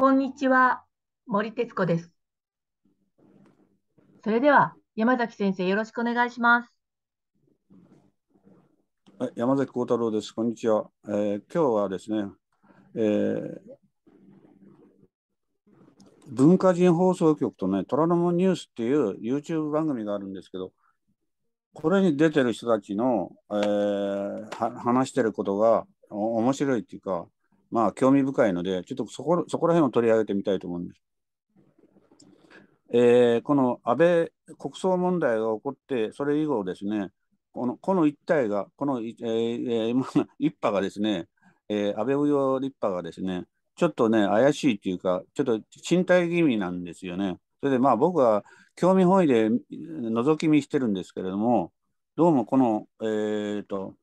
こんにちは、森哲子です。それでは、山崎先生、よろしくお願いします。はい、山崎幸太郎です。こんにちは。えー、今日はですね、えー、文化人放送局とね、虎ノ門ニュースっていう YouTube 番組があるんですけど、これに出てる人たちの、えー、話してることが面白いっていうか、まあ、興味深いので、ちょっとそこそこら辺を取り上げてみたいと思うんです。えー、この安倍国葬問題が起こって、それ以後ですね、このこの一体が、この、えー、一派がですね、えー、安倍右用立派がですね、ちょっとね、怪しいというか、ちょっと賃貸気味なんですよね。それでまあ僕は興味本位で覗き見してるんですけれども、どうもこの、えーと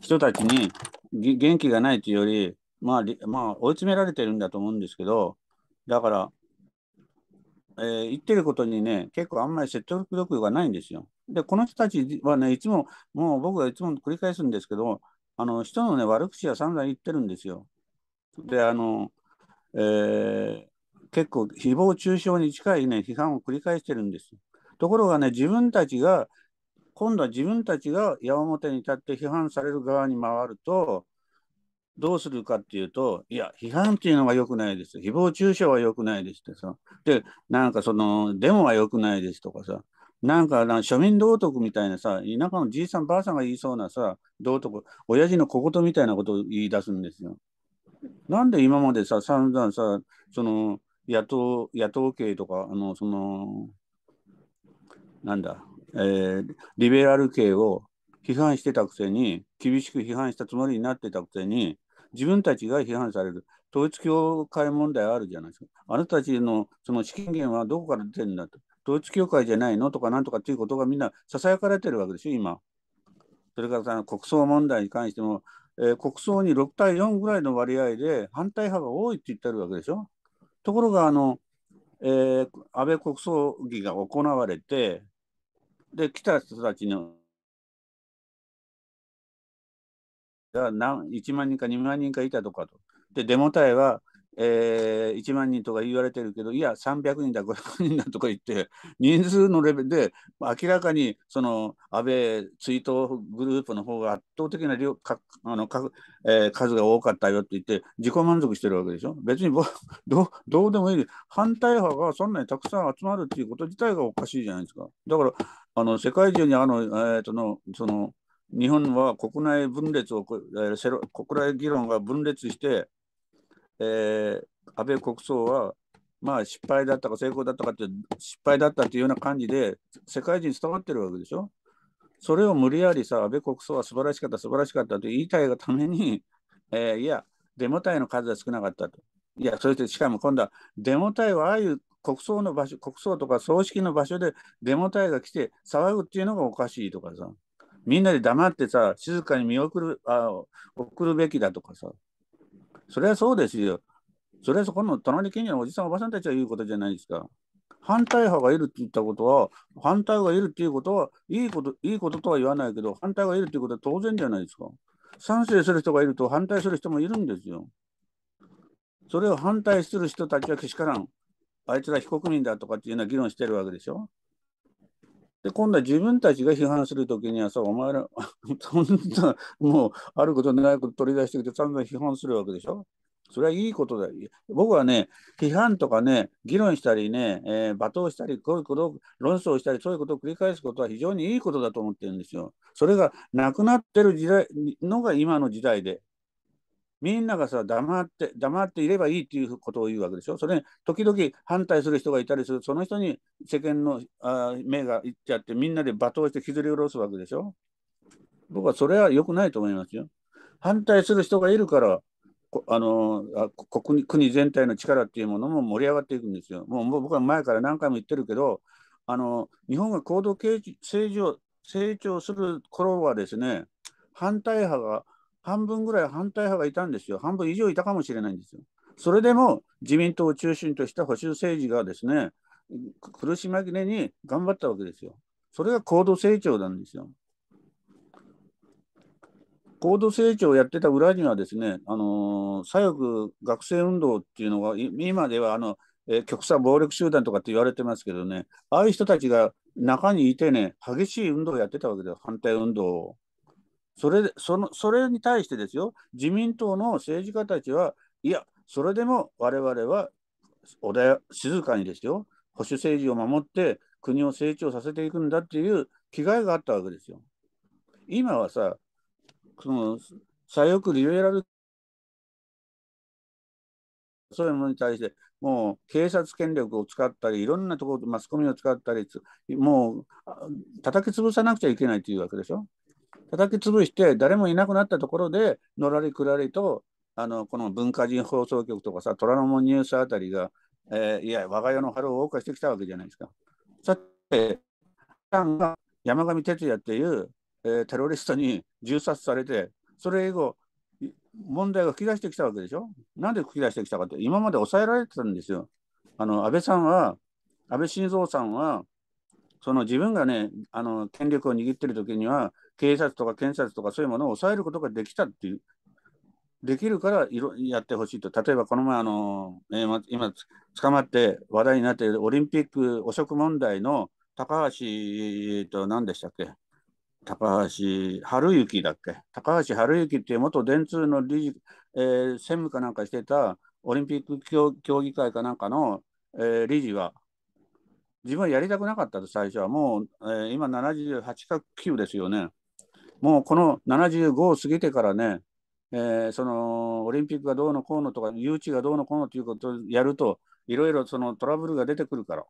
人たちに元気がないというより、まあ、まあ、追い詰められてるんだと思うんですけど、だから、えー、言ってることにね、結構あんまり説得力がないんですよ。で、この人たちはね、いつも、もう僕がいつも繰り返すんですけど、あの人のね、悪口は散々言ってるんですよ。で、あの、えー、結構、誹謗中傷に近いね、批判を繰り返してるんです。ところがね、自分たちが今度は自分たちが矢面に立って批判される側に回ると、どうするかっていうと、いや、批判っていうのは良くないです。誹謗中傷は良くないですってさ。で、なんかその、デモは良くないですとかさ。なんか庶民道徳みたいなさ、田舎のじいさんばあさんが言いそうなさ、道徳、親父の小言みたいなことを言い出すんですよ。なんで今までさ、散々さ、その野党、野党系とか、あの、その、なんだ、えー、リベラル系を批判してたくせに、厳しく批判したつもりになってたくせに、自分たちが批判される。統一教会問題あるじゃないですか。あなたたちのその資金源はどこから出てるんだと。統一教会じゃないのとかなんとかっていうことがみんなささやかれてるわけでしょ、今。それからさ国葬問題に関しても、えー、国葬に6対4ぐらいの割合で反対派が多いって言ってるわけでしょ。ところが、あの、えー、安倍国葬儀が行われて、で、来た人たちの、1万人か2万人かいたとかと。で、デモ隊はえー、1万人とか言われてるけどいや300人だ500人だとか言って人数のレベルで明らかにその安倍追悼グループの方が圧倒的な量かあのか、えー、数が多かったよって言って自己満足してるわけでしょ別に どどうでもいい反対派がそんなにたくさん集まるっていうこと自体がおかしいじゃないですかだからあの世界中にあの、えー、とのその日本は国内分裂を、えー、国内議論が分裂してえー、安倍国葬は、まあ、失敗だったか成功だったかって失敗だったっていうような感じで世界中に伝わってるわけでしょ。それを無理やりさ安倍国葬は素晴らしかった素晴らしかったと言いたいがために、えー、いやデモ隊の数は少なかったと。いやそしてしかも今度はデモ隊はああいう国葬の場所国葬とか葬式の場所でデモ隊が来て騒ぐっていうのがおかしいとかさみんなで黙ってさ静かに見送るあ送るべきだとかさそれはそうですよ。それはそこの隣近所のおじさん、おばさんたちが言うことじゃないですか。反対派がいるって言ったことは、反対がいるっていうことは、いいこと、いいこととは言わないけど、反対がいるっていうことは当然じゃないですか。賛成する人がいると反対する人もいるんですよ。それを反対する人たちはけしからん。あいつら非国民だとかっていうような議論してるわけでしょ。で今度は自分たちが批判するときにはさお前ら そんなもうあることないこと取り出してきて散々批判するわけでしょそれはいいことだ僕はね批判とかね議論したりね、えー、罵倒したりこういうことを論争したりそういうことを繰り返すことは非常にいいことだと思ってるんですよ。それがなくなってる時代のが今の時代でみんながさ黙って黙っていればいいっていうことを言うわけでしょそれに時々反対する人がいたりするその人に世間のあ目がいっちゃってみんなで罵倒して削り下ろすわけでしょ僕はそれは良くないと思いますよ反対する人がいるからあの国国全体の力っていうものも盛り上がっていくんですよ。もう僕は前から何回も言ってるけどあの日本が高度経済成成長する頃はですね反対派が半分ぐらい反対派がいたんですよ、半分以上いたかもしれないんですよ。それでも自民党を中心とした保守政治がですね、苦し紛れに頑張ったわけですよ。それが高度成長なんですよ。高度成長をやってた裏にはですね、あのー、左翼学生運動っていうのが、今ではあの、えー、極左暴力集団とかって言われてますけどね、ああいう人たちが中にいてね、激しい運動をやってたわけです、反対運動を。それそのそれに対してですよ、自民党の政治家たちは、いや、それでも我々は静かにですよ、保守政治を守って国を成長させていくんだっていう気概があったわけですよ。今はさ、その左翼リベラルそういうものに対して、もう警察権力を使ったり、いろんなところ、マスコミを使ったり、もう叩き潰さなくちゃいけないというわけでしょ。叩き潰して誰もいなくなったところでのらりくらりとあのこの文化人放送局とかさ虎ノ門ニュースあたりが、えー、いや我が家の春を謳歌してきたわけじゃないですか。さてさんが山上哲也っていう、えー、テロリストに銃殺されてそれ以後問題が吹き出してきたわけでしょ。なんで吹き出してきたかって今まで抑えられてたんですよ。あの安倍さんは安倍晋三さんはその自分がねあの権力を握ってる時には警察とか検察とかそういうものを抑えることができたっていう、できるからいろやってほしいと、例えばこの前あの、え今、捕まって話題になっているオリンピック汚職問題の高橋、えっと、何でしたっけ、高橋治之だっけ、高橋治之っていう元電通の理事、えー、専務かなんかしてたオリンピック協議会かなんかの、えー、理事は、自分はやりたくなかったと最初はもう、えー、今78か9ですよねもうこの75を過ぎてからね、えー、そのオリンピックがどうのこうのとか、誘致がどうのこうのということをやると、いろいろそのトラブルが出てくるから、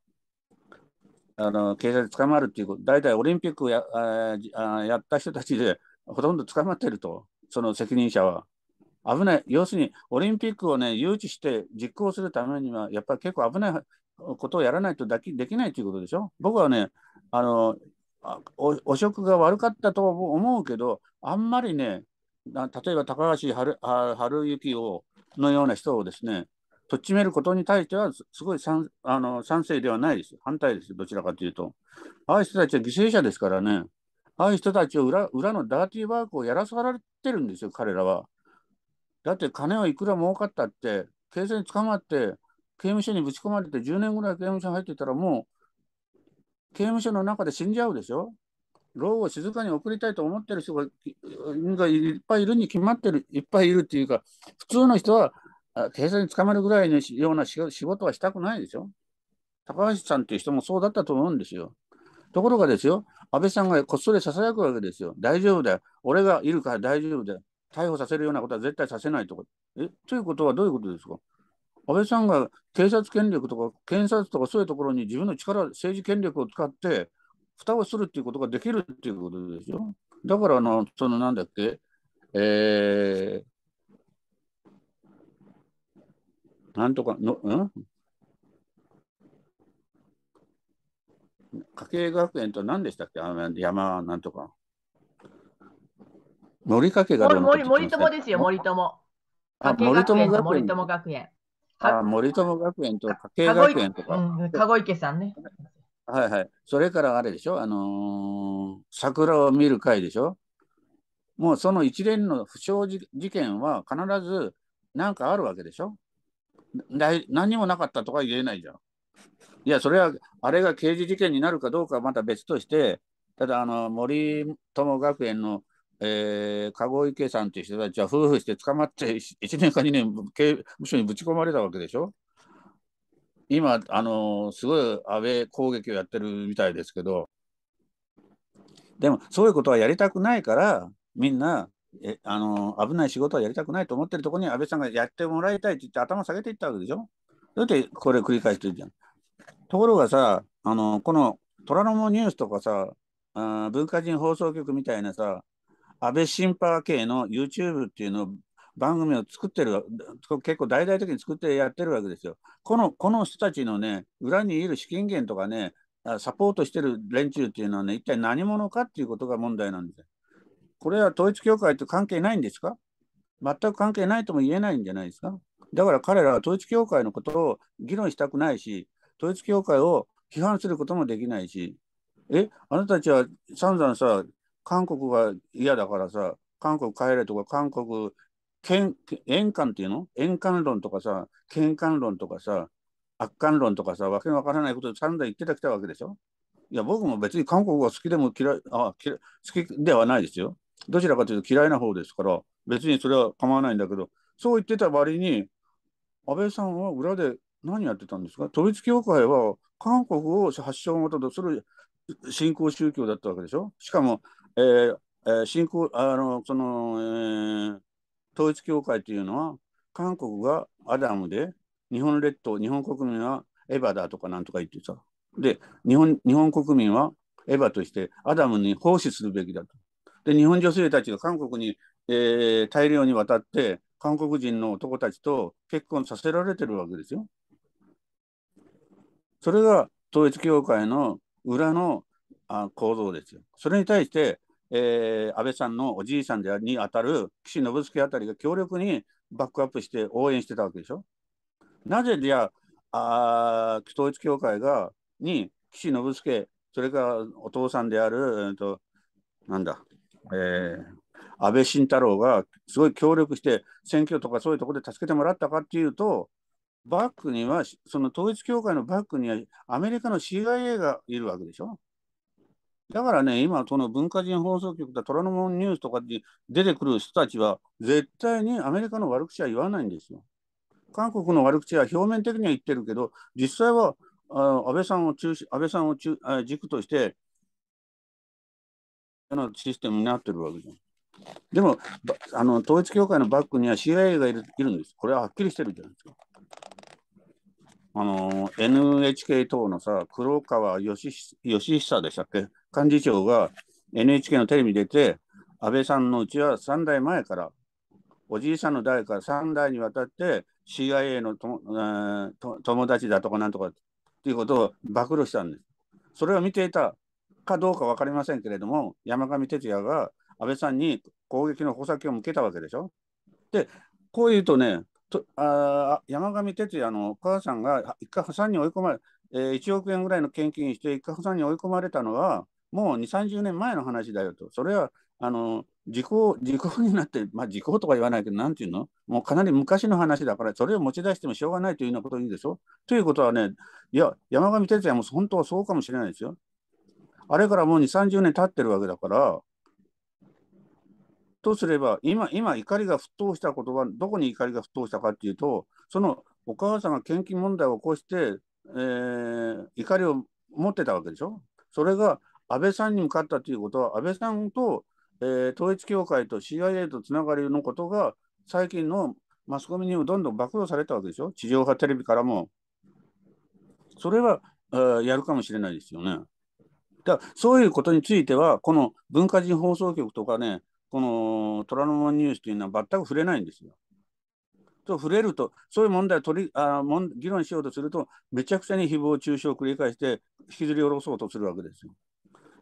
あの警察捕まるっていうこと、大体オリンピックをやあやった人たちでほとんど捕まってると、その責任者は。危ない、要するにオリンピックをね、誘致して実行するためには、やっぱり結構危ないことをやらないとできないということでしょ。僕はね、あのお汚職が悪かったとは思うけど、あんまりね、例えば高橋治之をのような人をですね、とっちめることに対しては、すごい賛あの賛成ではないです。反対です。どちらかというと。ああいう人たちは犠牲者ですからね。ああいう人たちを裏裏のダーティーワークをやらされてるんですよ、彼らは。だって金をいくら儲かったって、警察に捕まって、刑務所にぶち込まれて10年ぐらい刑務所に入ってたらもう刑務所の中で死んじゃうでしょ牢を静かに送りたいと思ってる人ががいっぱいいるに決まってるいっぱいいるっていうか普通の人は警察に捕まるぐらいのような仕事はしたくないでしょ高橋さんっていう人もそうだったと思うんですよところがですよ安倍さんがこっそりささやくわけですよ大丈夫だよ俺がいるから大丈夫だよ逮捕させるようなことは絶対させないとかえということはどういうことですか安倍さんが警察権力とか検察とかそういうところに自分の力、政治権力を使って、蓋をするっていうことができるっていうことですよ。だからあの、そのなんだっけ、えー、なんとかの、うん家計学園と何でしたっけあの山なんとか。森かけがどう森友ですよ、森友。あ、森友学園。あ森友学園と家計学園とか。籠池さんね。はいはい。それからあれでしょ、あのー、桜を見る会でしょ。もうその一連の不祥事件は必ず何かあるわけでしょ。何もなかったとか言えないじゃん。いや、それはあれが刑事事件になるかどうかはまた別として、ただあの森友学園のえー、籠池さんという人たちは夫婦して捕まって1年か2年刑務所にぶち込まれたわけでしょ。今、あのー、すごい安倍攻撃をやってるみたいですけどでもそういうことはやりたくないからみんなえ、あのー、危ない仕事はやりたくないと思ってるところに安倍さんがやってもらいたいって言って頭下げていったわけでしょ。だってこれ繰り返してるじゃん。ところがさ、あのー、この虎ノ門ニュースとかさあ文化人放送局みたいなさ安倍シンパー系の YouTube っていうのを番組を作ってる結構大々的に作ってやってるわけですよ。このこの人たちのね裏にいる資金源とかねサポートしてる連中っていうのはね一体何者かっていうことが問題なんですこれは統一教会と関係ないんですか全く関係ないとも言えないんじゃないですかだから彼らは統一教会のことを議論したくないし統一教会を批判することもできないしえあなたたちは散々さ韓国が嫌だからさ、韓国帰れとか、韓国、円環っていうの円環論とかさ、喧嘩論とかさ、悪感論とかさ、わけのわからないことで散々言ってたきたわけでしょいや、僕も別に韓国が好きでも嫌いあ嫌好きではないですよ。どちらかというと嫌いな方ですから、別にそれは構わないんだけど、そう言ってた割に、安倍さんは裏で何やってたんですか統一教会は韓国を発祥元とする新興宗教だったわけでしょしかもえーえー、新興、あのその、えー、統一教会というのは韓国がアダムで日本列島日本国民はエヴァだとかなんとか言ってさで日本日本国民はエヴァとしてアダムに奉仕するべきだと。で日本女性たちが韓国に、えー、大量に渡って韓国人の男たちと結婚させられてるわけですよ。それが統一教会の裏のあ構造ですよ。それに対してえー、安倍さんのおじいさんでにあたる岸信介あたりが強力にバックアップして応援してたわけでしょ。なぜじゃあ統一教会がに岸信介それからお父さんである、えー、となんだ、えー、安倍晋太郎がすごい協力して選挙とかそういうところで助けてもらったかっていうとバックにはその統一教会のバックにはアメリカの CIA がいるわけでしょ。だからね、今、その文化人放送局だ、虎ノ門ニュースとかに出てくる人たちは、絶対にアメリカの悪口は言わないんですよ。韓国の悪口は表面的には言ってるけど、実際はあ安倍さんを中安倍さんを中あ軸として、のシステムになってるわけじゃん。でも、あの統一教会のバックには CIA がいるいるんです。これははっきりしてるじゃないですか。あの NHK 党のさ、黒川義久でしたっけ幹事長が NHK のテレビに出て、安倍さんのうちは3代前から、おじいさんの代から3代にわたって CIA のと、えー、と友達だとかなんとかっていうことを暴露したんです。それを見ていたかどうか分かりませんけれども、山上哲也が安倍さんに攻撃の矛先を向けたわけでしょ。で、こういうとね、とあ山上哲也のお母さんが一家破産に追い込まれ、えー、1億円ぐらいの献金して一家破産に追い込まれたのは、もう2、30年前の話だよと。それは、あの、時効、時効になって、まあ時効とか言わないけど、なんていうのもうかなり昔の話だから、それを持ち出してもしょうがないというようなこといでしょということはね、いや、山上哲也も本当はそうかもしれないですよ。あれからもう2、30年経ってるわけだから、とすれば、今、今、怒りが沸騰したことは、どこに怒りが沸騰したかっていうと、そのお母さんが献金問題を起こして、えー、怒りを持ってたわけでしょ。それが安倍さんに向かったということは、安倍さんと、えー、統一教会と CIA とつながりのことが、最近のマスコミにもどんどん暴露されたわけでしょ、地上波テレビからも。それは、えー、やるかもしれないですよね。だそういうことについては、この文化人放送局とかね、この虎ノ門ニュースというのは全く触れないんですよ。と触れると、そういう問題を取りあもん議論しようとすると、めちゃくちゃに誹謗中傷を繰り返して、引きずり下ろそうとするわけですよ。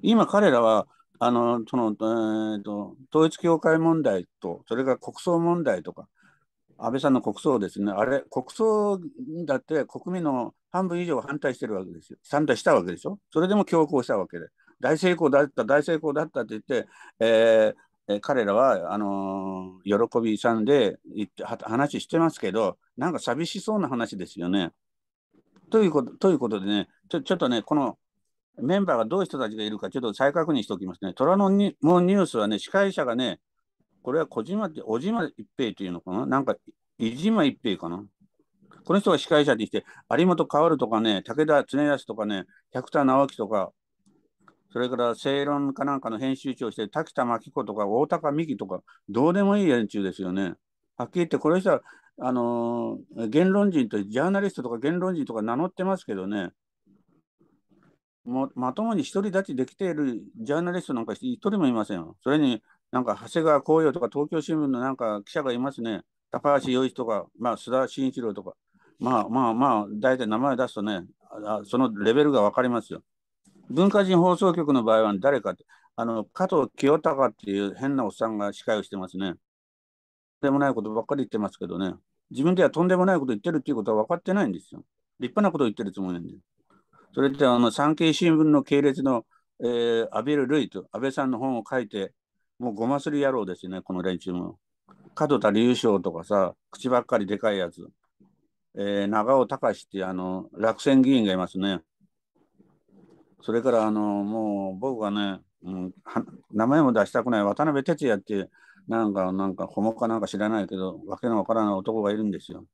今彼らはあのその、えーと、統一教会問題とそれから国葬問題とか安倍さんの国葬ですねあれ国葬だって国民の半分以上反対してるわけですよ反対したわけでしょそれでも強行したわけで大成功だった大成功だったって言って、えーえ彼らはあのー、喜びさんで言って話してますけどなんか寂しそうな話ですよね。ということということでねちょちょっとねこのメンバーがどういう人たちがいるか、ちょっと再確認しておきますね。虎ノ門ニュースはね、司会者がね、これは小島って、小島一平というのかななんか、伊島一平かなこの人が司会者でして、有本薫とかね、武田恒康とかね、百田直樹とか、それから正論かなんかの編集長をして、滝田真紀子とか、大高美紀とか、どうでもいい連中ですよね。はっきり言って、この人は、あのー、言論人と、ジャーナリストとか言論人とか名乗ってますけどね、ままともに独り立ちできているジャーナリストなんか一人もいませんそれになんか長谷川紅葉とか東京新聞のなんか記者がいますね。高橋洋一とか、まあ、須田慎一郎とか。まあまあまあ、大体名前出すとね、あそのレベルが分かりますよ。文化人放送局の場合は誰かって、あの加藤清隆っていう変なおっさんが司会をしてますね。とんでもないことばっかり言ってますけどね。自分ではとんでもないこと言ってるっていうことは分かってないんですよ。立派なことを言ってるつもりなんです。それであの産経新聞の系列の、えー、アビル・ルイと安倍さんの本を書いて、もうごますり野郎ですね、この連中も。門田隆翔とかさ、口ばっかりでかいやつ。えー、長尾隆ってあの落選議員がいますね。それからあのもう僕がね、うん、名前も出したくない渡辺哲也ってなんかなんかホモかなんか知らないけどわけのわからない男がいるんですよ。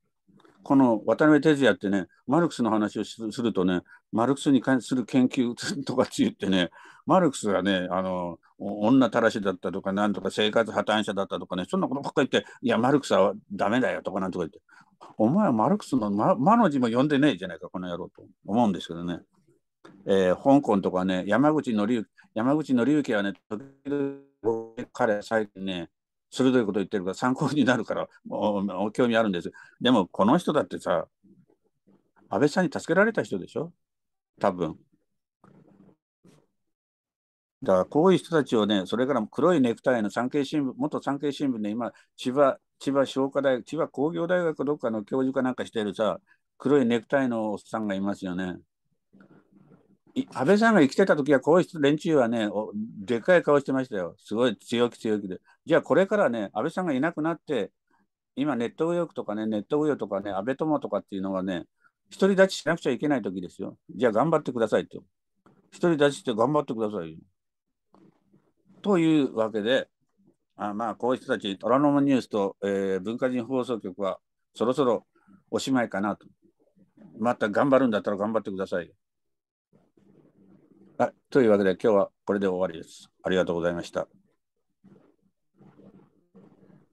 この渡辺哲也ってね、マルクスの話をするとね、マルクスに関する研究とかって言ってね、マルクスがね、あの、女たらしだったとか、なんとか生活破綻者だったとかね、そんなことばっかり言って、いや、マルクスはダメだよとかなんとか言って、お前はマルクスの、ま、魔の字も読んでねえじゃないか、この野郎と思うんですけどね。えー、香港とかね、山口紀之、山口はね、時々彼、最近ね、鋭いこと言ってるから参考になるからお興味あるんですでもこの人だってさ安倍さんに助けられた人でしょ多分だからこういう人たちをねそれから黒いネクタイの産経新聞元産経新聞で、今千葉千葉商科大学千葉工業大学どっかの教授かなんかしてるさ黒いネクタイのおっさんがいますよね。安倍さんが生きてた時はこういう人連中はねでかい顔してましたよすごい強気強気でじゃあこれからね、安倍さんがいなくなって、今ネット右翼とかね、ネット右翼とかね、安倍友とかっていうのがね、独り立ちしなくちゃいけない時ですよ。じゃあ頑張ってくださいと。独り立ちして頑張ってくださいよ。というわけで、あまあ、こういう人たち、虎ノ門ニュースと、えー、文化人放送局はそろそろおしまいかなと。また頑張るんだったら頑張ってください。あというわけで今日はこれで終わりです。ありがとうございました。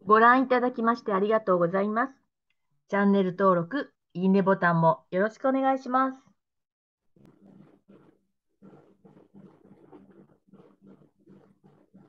ご覧いただきましてありがとうございます。チャンネル登録、いいねボタンもよろしくお願いします。